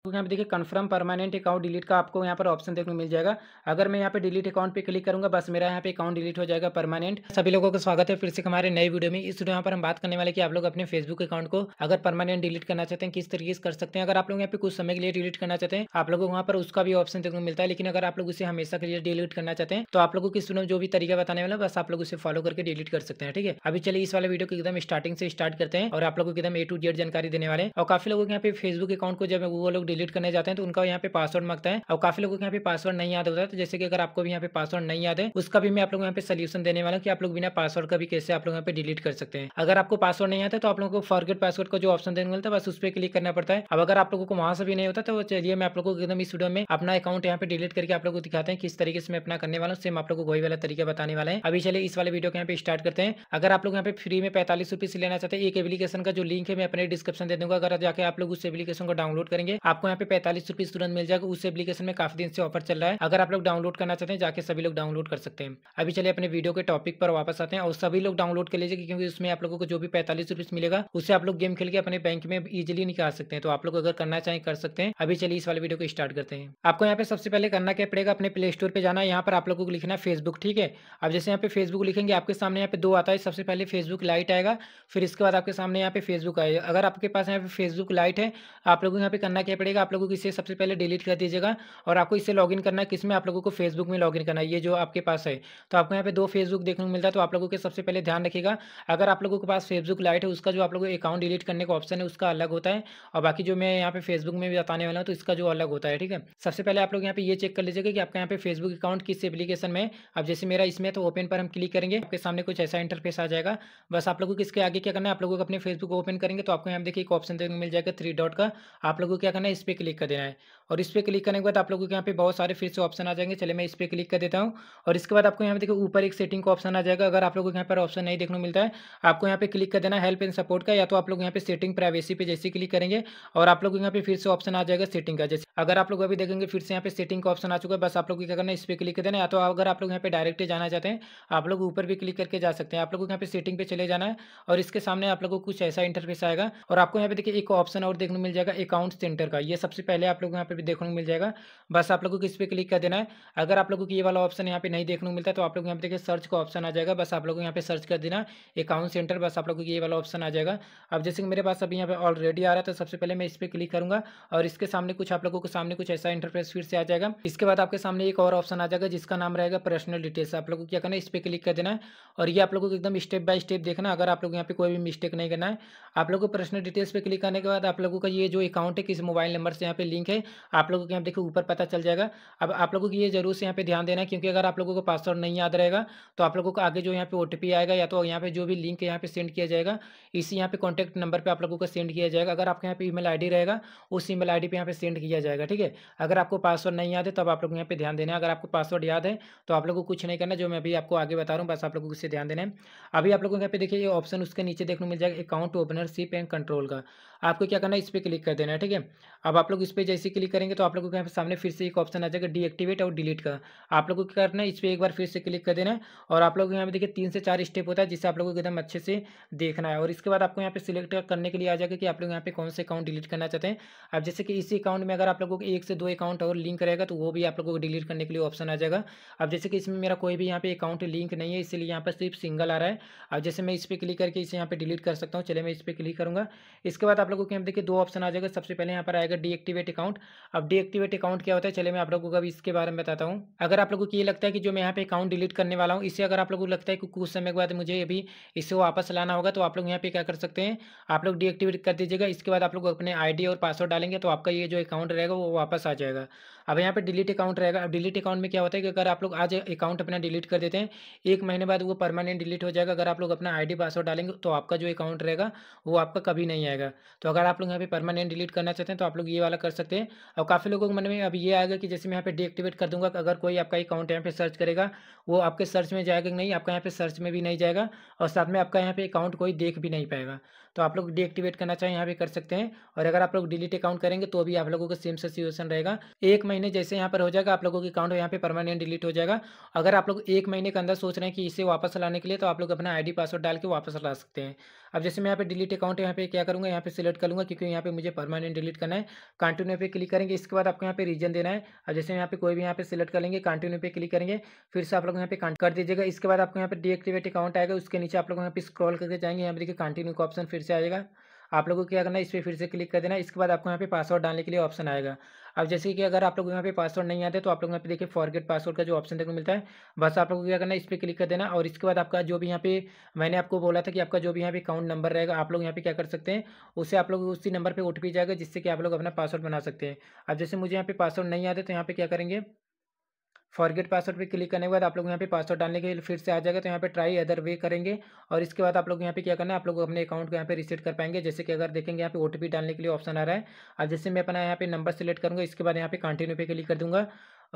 आपको यहाँ पे देखिए कन्फर्म परमानेंट अकाउंट डिलीट का आपको यहाँ पर ऑप्शन देखने मिल जाएगा अगर मैं यहाँ पे डिलीट अकाउंट पे क्लिक करूँगा बस मेरा यहाँ पे अकाउंट डिलीट हो जाएगा परमानेंट सभी लोगों का स्वागत है फिर से हमारे नए वीडियो में इस वीडियो यहाँ पर हम बात करने वाले कि आप लोग अपने फेसबुक अकाउंट को अगर परमानेंट डिलीट करना चाहते हैं किस तरीके से कर सकते हैं अगर आप लोग यहाँ पे कुछ समय के लिए डिलीट करना चाहते हैं आप लोगों को वहाँ पर उसका भी ऑप्शन देखने को मिलता है लेकिन अगर आप लोग उसे हमेशा के लिए डिलीट करना चाहते हैं तो आप लोगों को इस वीडियो जो भी तरीका बताने वाला बस आप लोग उसे फॉलो करके डिलीट कर सकते हैं ठीक है अभी चलिए इस वाले वीडियो को एकदम स्टार्टिंग से स्टार्ट करते हैं और आप लोगों को एकदम ए टू जेड जानकारी देने वाले और काफी लोगों के यहाँ पे फेसबुक अकाउंट को जब वो लोग डिलीट करने जाते हैं तो उनका यहाँ पे पासवर्ड मांगता है और काफी लोगों को यहाँ पे पासवर्ड नहीं याद होता है तो जैसे कि अगर आपको भी यहाँ पे पासवर्ड नहीं याद है उसका भी मैं आप लोग यहाँ पे सोल्यूशन देने वाला हूँ कि आप लोग बिना पासवर्ड का भी कैसे आप लोग यहाँ पे डिलीट कर सकते हैं अगर आपको पासवर्ड नहीं आता तो आप लोगों को फॉरगेट पासवर्ड का जो ऑप्शन देने मिलता है बस उस पर क्लिक करना पड़ता है अब अगर आप लोगों को वहां से भी नहीं होता तो चलिए मैं आप लोगों को एकदम इस वीडियो में अपना अकाउंट यहाँ पे डिलीट करके आप लोग को दिखाते हैं किस तरीके से मैं अपना करने वाला हूँ सेम आप लोगों को वही वाला तरीका बताने वाला है अभी चलिए इस वाले वीडियो को यहाँ पे स्टार्ट करते हैं अगर आप लोग यहाँ पे फ्री में पैंतालीस रुपए से लेना चाहते हैं एक एप्लीकेशन का जो लिंक है मैं अपने डिस्क्रिप्शन दे दूंगा अगर जाकर आप लोग उस एप्लीकेशन को डाउनलोड करेंगे आप आपको यहाँ पे पैंतालीस रुपीज तुरंत मिल जाएगा उस एप्लीकेशन में काफी दिन से ऑफर चल रहा है अगर आप लोग डाउनलोड करना चाहते हैं जाके सभी लोग डाउनलोड कर सकते हैं अभी चले अपने वीडियो के टॉपिक पर वापस आते हैं और सभी लोग डाउनलोड कर लीजिए क्योंकि उसमें आप लोगों को जो भी पैंतालीस रुपीज मिलेगा उसे आप लोग गेम खेल के अपने बैंक में इजिली निकाल सकते हैं तो आप लोग अगर करना चाहें कर सकते हैं अभी चलिए इस वाले वीडियो को स्टार्ट करते हैं आपको यहाँ पे सबसे पहले करना क्या पड़ेगा अपने प्ले स्टोर पर जाना यहाँ पर आप लोगों को लिखना है फेसबुक ठीक है अब जैसे यहाँ पे फेसबुक लिखेंगे आपके सामने यहाँ पे दो आता है सबसे पहले फेसबुक लाइट आएगा फिर इसके बाद आपके सामने यहाँ पे फेसबुक आएगा अगर आपके पास यहाँ पे फेसबुक लाइट है आप लोगों को यहाँ पे करना क्या पड़ेगा पड़ेगा आप लोगों को इसे सबसे पहले डिलीट कर दीजिएगा और आपको इसे लॉगिन करना है किसमें आप लोगों को फेसबुक में लॉगिन करना है ये जो आपके पास है तो आपको यहाँ पे दो फेसबुक देखने को मिलता है तो आप लोगों के सबसे पहले ध्यान रखिएगा अगर आप लोगों के पास फेसबुक लाइट है उसका जो आप लोगों को अकाउंट डिलीट करने का ऑप्शन है उसका अलग होता है और बाकी जो मैं यहाँ पे फेसबुक में भी बताने वाला हूँ तो इसका जो अलग होता है ठीक है सबसे पहले आप लोग यहाँ पे ये चेक कर लीजिएगा कि आपका यहाँ पे फेसबुक अकाउंट किस एप्लीकेशन में अब जैसे मेरा इसमें तो ओपन पर हम क्लिक करेंगे आपके सामने कुछ ऐसा इंटरफेस आ जाएगा बस आप लोगों को इसके आगे क्या करना है आप लोगों को अपने फेसबुक ओपन करेंगे तो आपको यहाँ देखिए एक ऑप्शन देखने मिल जाएगा थ्री डॉट का आप लोगों को क्या करना है इस पे क्लिक कर देना है और इस पर क्लिक करने के बाद आप लोगों के यहाँ पे बहुत सारे फिर से ऑप्शन आ जाएंगे चले मैं इस पर क्लिक कर देता हूँ और इसके बाद आपको यहाँ पे देखो ऊपर एक सेटिंग का ऑप्शन आ जाएगा अगर आप लोगों के यहाँ पर ऑप्शन नहीं देखने को मिलता है आपको यहाँ पे क्लिक कर देना हेल्प एंड सपोर्ट का या तो आप लोग यहाँ पे सेटिंग प्राइवेसी पे जैसे क्लिक करेंगे और आप लोगों को यहाँ पे फिर से ऑप्शन आ जाएगा सेटिंग का जैसे अगर आप लोग अभी देखेंगे फिर से यहाँ पे सेटिंग का ऑप्शन आ चुका है बस आप लोग क्या करना है इस पर क्लिक कर देना या तो अगर आप लोग यहाँ पे डायरेक्ट जाना चाहते हैं आप लोग ऊपर भी क्लिक करके जा सकते हैं आप लोगों को यहाँ पे सेटिंग पे चले जाना है और इसके सामने आप लोगों को कुछ ऐसा इंटरफेस आएगा और आपको यहाँ पे देखिए एक ऑप्शन और देखने मिल जाएगा अकाउंट सेंटर का ये सबसे पहले आप लोग यहाँ पे भी देखने को मिल जाएगा बस आप लोगों को इस पर क्लिक कर देना है अगर आप लोगों को ये वाला ऑप्शन यहाँ पे नहीं देखने को मिलता है तो आप लोग यहाँ पे देखिए सर्च का ऑप्शन आ जाएगा बस आप लोगों को यहाँ पे सर्च कर देना अकाउंट सेंटर बस आप लोगों को ये वाला ऑप्शन आ जाएगा अब जैसे कि मेरे पास अभी यहाँ पे ऑलरेडी आ रहा है तो सबसे पहले मैं इस पर क्लिक करूँगा और इसके सामने कुछ आप लोगों के सामने कुछ ऐसा इंटरफेस फिर से आ जाएगा इसके बाद आपके सामने एक और ऑप्शन आ जाएगा जिसका नाम रहेगा पर्सनल डिटेल्स आप लोगों को क्या करना है इस पर क्लिक कर देना है और ये आप लोगों को एकदम स्टेप बाय स्टेप देखना अगर आप लोग यहाँ पे कोई भी मिस्टेक नहीं करना है आप लोगों को पर्सनल डिटेल्स पे क्लिक करने के बाद आप लोगों का ये जो अकाउंट है किस मोबाइल नंबर से यहाँ पे लिंक है आप लोगों को यहाँ देखिए ऊपर पता चल जाएगा अब आप लोगों को ये जरूर से यहाँ पे ध्यान देना है क्योंकि अगर आप लोगों को पासवर्ड नहीं याद रहेगा तो आप लोगों को आगे जो यहाँ पे ओ आएगा या तो यहाँ पे जो भी लिंक यहाँ पे सेंड किया जाएगा इसी यहाँ पे कॉन्टैक्ट नंबर पर आप लोगों को सेंड किया जाएगा अगर आपके यहाँ पे ईमेल आईडी रहेगा उस ईमेल आईडी पे यहाँ पे सेंड किया जाएगा ठीक है अगर आपको पासवर्ड नहीं याद है तब आप लोग यहाँ पे ध्यान देना है अगर आपको पासवर्ड याद है तो आप लोगों को कुछ नहीं करना जो मैं अभी आपको आगे बता रहा हूँ बस आप लोगों को इससे ध्यान देना है अभी आप लोगों को यहाँ पे देखिए ये ऑप्शन उसके नीचे देखने मिल जाएगा अकाउंट ओपनरशिप एंड कंट्रोल का आपको क्या करना है इस पर क्लिक कर देना है ठीक है अब आप लोग इस पर जैसे क्लिक करेंगे तो आप लोगों के यहाँ सामने फिर से एक ऑप्शन आ जाएगा डीएक्टिवेट और डिलीट का आप लोगों को क्या करना है इस पर एक बार फिर से क्लिक कर देना है और आप लोग यहाँ पे देखिए तीन से चार स्टेप होता है जिससे आप लोगों को एकदम अच्छे से देखना है और इसके बाद आपको यहाँ पे सिलेक्ट करने के लिए आ जाएगा कि आप लोग यहाँ पे कौन से अकाउंट डिलीट करना चाहते हैं अब जैसे कि इसी अकाउंट में अगर आप लोगों को एक से दो अकाउंट और लिंक रहेगा तो वो भी आप लोगों को डिलीट करने के लिए ऑप्शन आ जाएगा अब जैसे कि इसमें मेरा कोई भी यहाँ पे अकाउंट लिंक नहीं है इसलिए यहाँ पर सिर्फ सिंगल आ रहा है अब जैसे मैं इस पर क्लिक करके इसे यहाँ पर डिलीट कर सकता हूँ चले मैं इस पर क्लिक करूँगा इसके बाद आप आप लोगों के यहाँ देखिए दो ऑप्शन आ जाएगा सबसे पहले यहाँ पर आएगा डीएक्टिवेट अकाउंट अब डीएक्टिवेट अकाउंट क्या होता है चले मैं आप लोगों को इसके बारे में बताता हूँ अगर आप लोगों को ये लगता है कि जो मैं यहाँ पे अकाउंट डिलीट करने वाला हूँ इसे अगर आप लोगों को लगता है कि कुछ समय के बाद मुझे अभी इसे वापस लाना होगा तो आप लोग यहाँ पे क्या कर सकते हैं आप लोग डीएक्टिवेट कर दीजिएगा इसके बाद आप लोग अपने आई और पासवर्ड डालेंगे तो आपका ये जो अकाउंट रहेगा वो वापस आ जाएगा अब यहाँ पे डिलीट अकाउंट रहेगा अब डिलीट अकाउंट में क्या होता है कि अगर आप लोग आज अकाउंट अपना डिलीट कर देते हैं एक महीने बाद वो परमानेंट डिलीट हो जाएगा अगर आप लोग अपना आईडी पासवर्ड डालेंगे तो आपका जो अकाउंट रहेगा वो आपका कभी नहीं आएगा तो अगर आप लोग यहाँ पे परमानेंट डिलीट करना चाहते हैं तो आप लोग ये वाला कर सकते हैं और काफ़ी लोगों के मन में अब ये आएगा कि जैसे मैं यहाँ पे डीएक्टिवेट कर दूंगा अगर कोई आपका अकाउंट यहाँ पे सर्च करेगा वो आपके सर्च में जाएगा नहीं आपका यहाँ पे सर्च में भी नहीं जाएगा और साथ में आपका यहाँ पे अकाउंट कोई देख भी नहीं पाएगा तो आप लोग डीएक्टिवेट करना चाहें यहाँ पे कर सकते हैं और अगर आप लोग डिलीट अकाउंट करेंगे तो भी आप लोगों का सेम सिचुएसन रहेगा एक महीने महीने जैसे यहाँ पर हो जाएगा आप लोगों के अकाउंट यहाँ पे परमानेंट डिलीट हो जाएगा अगर आप लोग एक महीने के अंदर सोच रहे हैं कि इसे वापस लाने के लिए तो आप लोग अपना आईडी पासवर्ड डाल के वापस ला सकते हैं अब जैसे मैं यहाँ पे डिलीट अकाउंट यहाँ पे क्या करूँगा यहाँ पे सिलेक्ट करूँगा क्योंकि यहाँ पे मुझे परमानेंट डिलीट करना है कंटिन्यू पे क्लिक करेंगे इसके बाद आपको यहाँ पे रीजन देना है अब जैसे यहाँ पे कोई भी यहाँ पे सिलेक्ट करेंगे कंटिन्यू पे क्लिक करेंगे फिर से आप लोग यहाँ पे कर दीजिएगा इसके बाद आपको यहाँ पे डीएक्टिवेट अकाउंट आएगा उसके नीचे आप लोग यहाँ पे स्क्रॉल करके जाएंगे यहाँ पे देखिए कंटिन्यू का ऑप्शन फिर से आएगा आप लोगों को क्या करना है इस पर फिर से क्लिक कर देना इसके बाद आपको यहाँ पे पासवर्ड डालने के लिए ऑप्शन आएगा अब जैसे कि अगर आप लोग यहाँ पे पासवर्ड नहीं आते तो आप लोग यहाँ पे देखिए फॉरगेट पासवर्ड का जो ऑप्शन देखने को मिलता है बस आप लोगों को क्या करना है इस पर क्लिक कर देना और इसके बाद आपका जो भी यहाँ पे मैंने आपको बोला था कि आपका जो भी यहाँ पे अकाउंट नंबर रहेगा आप लोग यहाँ पे क्या कर सकते हैं उससे आप लोग उसी नंबर पर भी जाएगा जिससे कि आप लोग अपना पासवर्ड बना सकते हैं अब जैसे मुझे यहाँ पे पासवर्ड नहीं आते तो यहाँ पे क्या करेंगे फॉरगेट पासवर्ड पे क्लिक करने के बाद आप लोग यहाँ पे पासवर्ड डालने के लिए फिर से आ जाएगा तो यहाँ पे ट्राई अदर वे करेंगे और इसके बाद आप लोग यहाँ पे क्या करना है आप लोग अपने अकाउंट को यहाँ पे रिसेट कर पाएंगे जैसे कि अगर देखेंगे यहाँ पे ओटीपी डालने के लिए ऑप्शन आ रहा है और जैसे मैं अपना यहाँ पे नंबर सेलेक्ट करूँगा इसके बाद यहाँ पे कंटिन्यू पे क्लिक कर दूँगा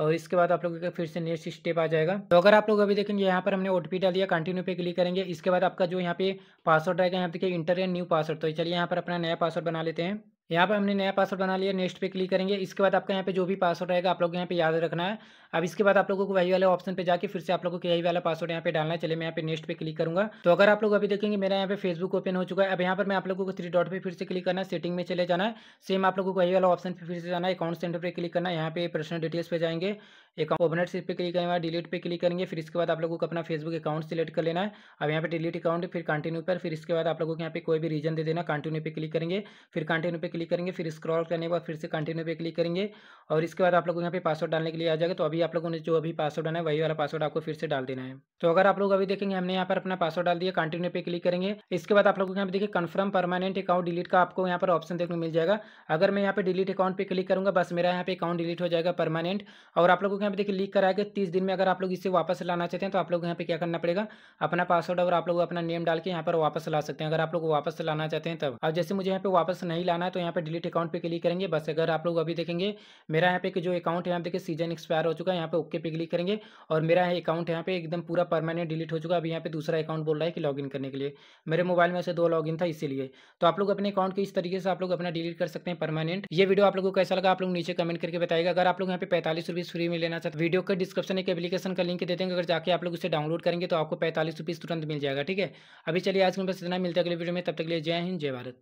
और इसके बाद आप लोगों का फिर से नेक्स्ट स्टेप आ जाएगा तो अगर आप लोग अभी देखेंगे यहाँ पर हमने ओ डाल दिया कंटिन्यू पे क्लिक करेंगे इसके बाद आपका जो यहाँ पे पासवर्ड रहेगा यहाँ देखिए इंटर एंड न्यू पासवर्ड तो चलिए यहाँ पर अपना नया पासवर्ड बना लेते हैं यहाँ पर हमने नया पासवर्ड बना लिया नेक्स्ट पे क्लिक करेंगे इसके बाद आपका यहाँ पे जो भी पासवर्ड रहेगा आप लोग यहाँ पे याद रखना है अब इसके बाद आप लोगों को वही वाले ऑप्शन पे जाके फिर से आप लोगों को यही वाला पासवर्ड यहाँ पे डालना है चले मैं यहाँ पे नेक्स्ट पे क्लिक करूंगा तो अगर आप लोग अभी देखेंगे मेरा यहाँ पे फेसबुक ओपन हो चुका है अब यहाँ पर मैं आप लोगों को थ्री डॉट पे फिर से क्लिक करना है सेटिंग में चले जाना है सेम आप लोगों को वही वाला ऑप्शन पर फिर से जाना है अकाउंट सेंटर पर क्लिक करना है यहाँ पे पर्सनल डिटेल्स पे जाएंगे अकाउंट ओबनेट पे क्लिक करेंगे डिलीट पे क्लिक करेंगे फिर इसके बाद आप लोगों को अपना फेसबुक अकाउंट सेलेक्ट कर लेना है अब यहाँ पे डिलीट अकाउंट फिर कंटिन्यू पर फिर इसके बाद आप लोगों को यहाँ पे कोई भी रीजन दे देना कंटिन्यू पे क्लिक करेंगे फिर कंटिन्यू पे क्लिक करेंगे फिर स्क्रॉल करने के बाद फिर से कंटिन्यू पे क्लिक करेंगे और इसके बाद आप लोगों को यहाँ पे पासवर्ड डालने के लिए आ जाएगा तो अभी आप लोगों ने जो अभी पासवर्ड आना है वही वाला पासवर्ड आपको फिर से डाल देना है तो अगर आप लोग अभी देखेंगे हमने यहाँ पर अपना पासवर्ड डाल दिया कंटिन्यू पे क्लिक करेंगे इसके बाद आप लोगों को यहाँ पर देखिए कन्फर्म परमानेंट अकाउंट डिलीट का आपको यहाँ पर ऑप्शन देखने को मिल जाएगा अगर मैं यहाँ पर डिलीट अकाउंट पर क्लिक करूँगा बस मेरा यहाँ पर अकाउंट डिलीट हो जाएगा परमानेंट और आप लोगों को यहाँ पर देखिए लीक कराएगा तीस दिन में अगर आप लोग इसे वापस लाना चाहते हैं तो आप लोग यहाँ पर क्या करना पड़ेगा अपना पासवर्ड और आप लोग अपना नेम डाल के यहाँ पर वापस ला सकते हैं अगर आप लोग वापस लाना चाहते हैं तब और जैसे मुझे यहाँ पर वापस नहीं लाना है तो यहाँ पर डिलीट अकाउंट पर क्लिक करेंगे बस अगर आप लोग अभी देखेंगे मेरा यहाँ पे जो अकाउंट है यहाँ देखिए सीजन एक्सपायर हो चुका है चुका है यहाँ पे ओके पे क्लिक करेंगे और मेरा है अकाउंट यहाँ पे एकदम पूरा परमानेंट डिलीट हो चुका है अभी यहाँ पे दूसरा अकाउंट बोल रहा है कि लॉगिन करने के लिए मेरे मोबाइल में से दो लॉगिन था इसीलिए तो आप लोग अपने अकाउंट के इस तरीके से आप लोग अपना डिलीट कर सकते हैं परमानेंट ये वीडियो आप लोग को कैसा लगा आप लोग नीचे कमेंट करके बताएगा अगर आप लोग यहाँ पे पैंतालीस रुपीज़ फ्री में लेना चाहते वीडियो का डिस्क्रिप्शन एक एप्लीकेशन का लिंक दे देंगे अगर जाकर आप लोग उसे डाउनलोड करेंगे तो आपको पैंतालीस तुरंत मिल जाएगा ठीक है अभी चलिए आज के बस इतना मिलता है अगले वीडियो में तब तक लिए जय हिंद जय भारत